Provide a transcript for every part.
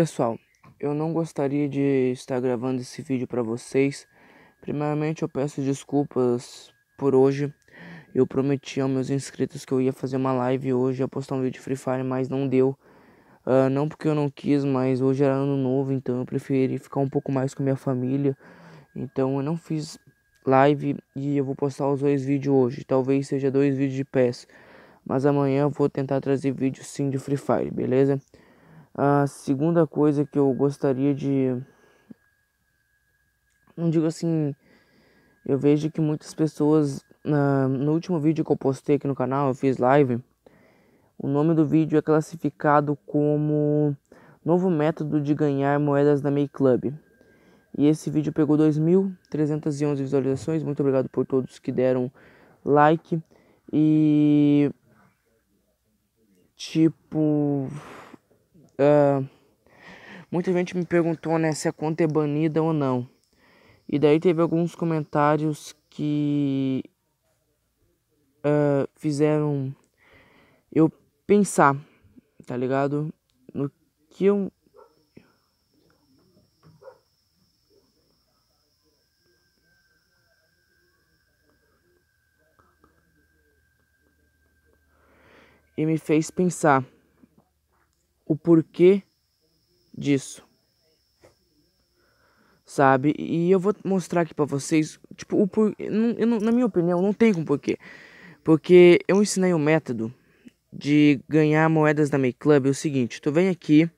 Pessoal, eu não gostaria de estar gravando esse vídeo para vocês. Primeiramente, eu peço desculpas por hoje. Eu prometi aos meus inscritos que eu ia fazer uma live hoje, ia postar um vídeo de Free Fire, mas não deu. Uh, não porque eu não quis, mas hoje era ano novo, então eu preferi ficar um pouco mais com minha família. Então eu não fiz live e eu vou postar os dois vídeos hoje. Talvez seja dois vídeos de pés. Mas amanhã eu vou tentar trazer vídeo sim de Free Fire, beleza? A segunda coisa que eu gostaria de. Não digo assim. Eu vejo que muitas pessoas. no último vídeo que eu postei aqui no canal, eu fiz live. O nome do vídeo é classificado como Novo Método de Ganhar Moedas na May Club. E esse vídeo pegou 2.311 visualizações. Muito obrigado por todos que deram like. E. Tipo Uh, muita gente me perguntou né, se a conta é banida ou não. E daí teve alguns comentários que uh, fizeram eu pensar, tá ligado? No que eu. E me fez pensar o porquê disso. Sabe? E eu vou mostrar aqui para vocês, tipo, o por... Não, na minha opinião, não tem como porquê. Porque eu ensinei o um método de ganhar moedas da Make Club é o seguinte, tu vem aqui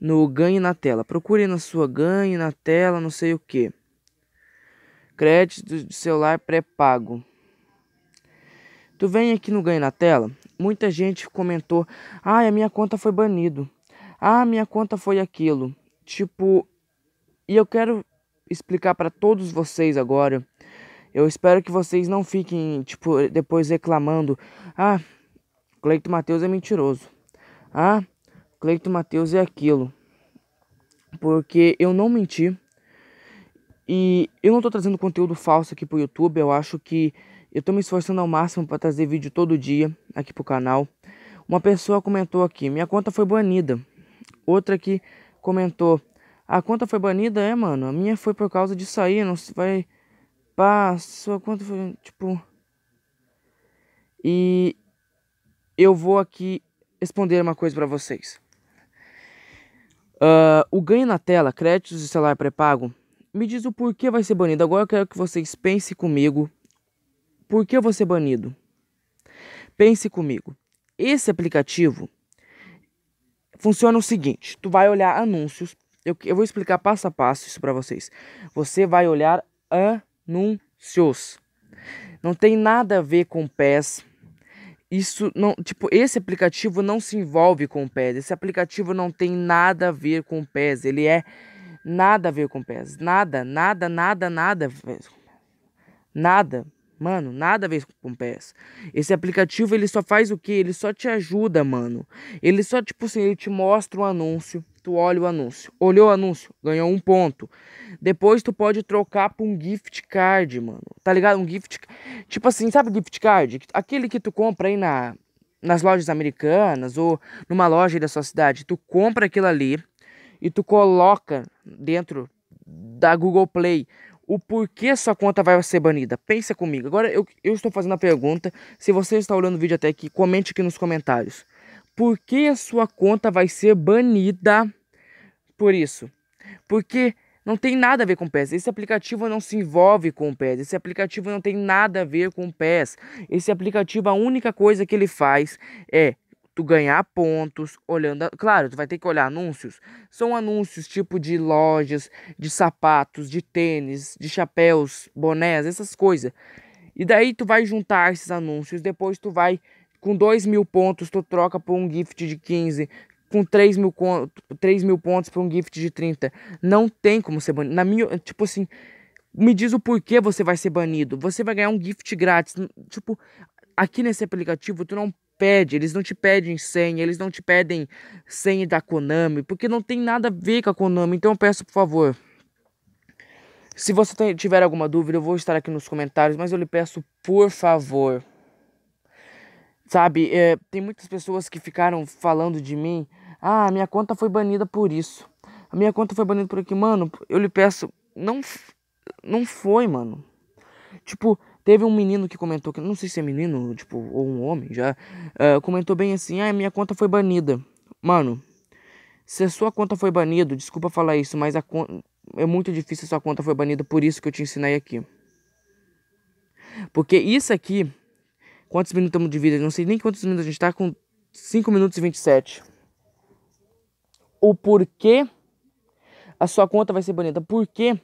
no ganhe na tela, procure na sua ganhe na tela, não sei o que. Crédito de celular pré-pago. Tu vem aqui no ganhe na tela, muita gente comentou: "Ah, a minha conta foi banido. Ah, minha conta foi aquilo". Tipo, e eu quero explicar para todos vocês agora. Eu espero que vocês não fiquem, tipo, depois reclamando: "Ah, Cleito Matheus é mentiroso. Ah, Cleito Matheus é aquilo". Porque eu não menti. E eu não tô trazendo conteúdo falso aqui pro YouTube, eu acho que eu estou me esforçando ao máximo para trazer vídeo todo dia aqui pro canal. Uma pessoa comentou aqui, minha conta foi banida. Outra aqui comentou, a conta foi banida, é, mano. A minha foi por causa disso aí, não se vai pá, sua conta foi tipo E eu vou aqui responder uma coisa para vocês. Uh, o ganho na tela, créditos de celular pré-pago, me diz o porquê vai ser banido. Agora eu quero que vocês pensem comigo por que eu vou ser banido? Pense comigo. Esse aplicativo funciona o seguinte: tu vai olhar anúncios. Eu, eu vou explicar passo a passo isso para vocês. Você vai olhar anúncios. Não tem nada a ver com pés. Isso não, tipo, esse aplicativo não se envolve com pés. Esse aplicativo não tem nada a ver com pés. Ele é nada a ver com pés. Nada, nada, nada, nada. Nada. Mano, nada a ver com PES. Esse aplicativo, ele só faz o que? Ele só te ajuda, mano. Ele só, tipo assim, ele te mostra o um anúncio. Tu olha o anúncio. Olhou o anúncio, ganhou um ponto. Depois tu pode trocar por um gift card, mano. Tá ligado? Um gift... Tipo assim, sabe gift card? Aquele que tu compra aí na... Nas lojas americanas ou numa loja aí da sua cidade. Tu compra aquilo ali e tu coloca dentro da Google Play o porquê sua conta vai ser banida. Pensa comigo. Agora eu, eu estou fazendo a pergunta. Se você está olhando o vídeo até aqui, comente aqui nos comentários. Por que a sua conta vai ser banida por isso? Porque não tem nada a ver com o PES. Esse aplicativo não se envolve com o PES. Esse aplicativo não tem nada a ver com o PES. Esse aplicativo, a única coisa que ele faz é tu ganhar pontos olhando. A... Claro, tu vai ter que olhar anúncios. São anúncios tipo de lojas, de sapatos, de tênis, de chapéus, bonés, essas coisas. E daí tu vai juntar esses anúncios. Depois tu vai com 2 mil pontos, tu troca por um gift de 15. Com 3 mil, 3 mil pontos por um gift de 30. Não tem como ser banido. Na minha. Tipo assim. Me diz o porquê você vai ser banido. Você vai ganhar um gift grátis. Tipo, aqui nesse aplicativo, tu não pede, eles não te pedem senha, eles não te pedem senha da Konami, porque não tem nada a ver com a Konami. Então eu peço, por favor, se você tiver alguma dúvida, eu vou estar aqui nos comentários, mas eu lhe peço, por favor. Sabe, é, tem muitas pessoas que ficaram falando de mim. Ah, minha conta foi banida por isso. A minha conta foi banida por aqui. Mano, eu lhe peço, não, não foi, mano. Tipo, Teve um menino que comentou, que não sei se é menino, tipo, ou um homem já, uh, comentou bem assim: ah, minha conta foi banida. Mano, se a sua conta foi banida, desculpa falar isso, mas a con... é muito difícil se a sua conta foi banida, por isso que eu te ensinei aqui. Porque isso aqui, quantos minutos estamos de vida? Não sei nem quantos minutos a gente está com 5 minutos e 27. O porquê a sua conta vai ser banida? Por quê?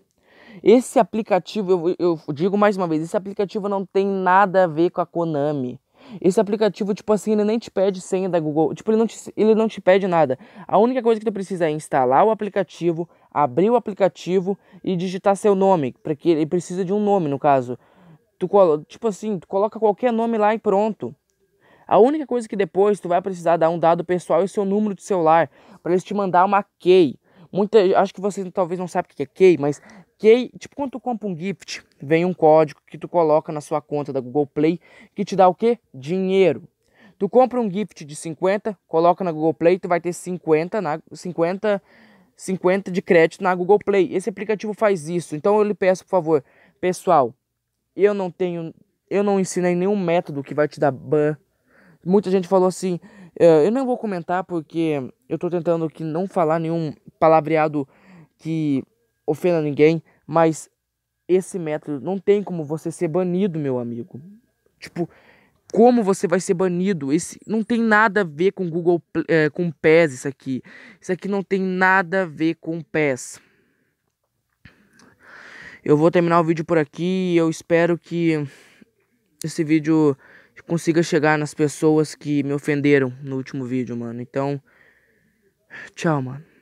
Esse aplicativo, eu, eu digo mais uma vez, esse aplicativo não tem nada a ver com a Konami. Esse aplicativo, tipo assim, ele nem te pede senha da Google. Tipo, ele não te, ele não te pede nada. A única coisa que tu precisa é instalar o aplicativo, abrir o aplicativo e digitar seu nome. Porque ele precisa de um nome, no caso. Tu, tipo assim, tu coloca qualquer nome lá e pronto. A única coisa que depois tu vai precisar dar um dado pessoal é o seu número de celular para eles te mandar uma key. Muita, acho que vocês talvez não sabem o que é key, mas que tipo, quando tu compra um gift, vem um código que tu coloca na sua conta da Google Play que te dá o quê? Dinheiro. Tu compra um gift de 50, coloca na Google Play, tu vai ter 50 na 50 50 de crédito na Google Play. Esse aplicativo faz isso. Então eu lhe peço, por favor, pessoal, eu não tenho eu não ensinei nenhum método que vai te dar ban. Muita gente falou assim, é, eu não vou comentar porque eu estou tentando que não falar nenhum palavreado que ofenda ninguém, mas esse método não tem como você ser banido, meu amigo. Tipo, como você vai ser banido? Esse não tem nada a ver com Google é, com PES isso aqui. Isso aqui não tem nada a ver com PES. Eu vou terminar o vídeo por aqui e eu espero que esse vídeo consiga chegar nas pessoas que me ofenderam no último vídeo, mano. Então, tchau, mano.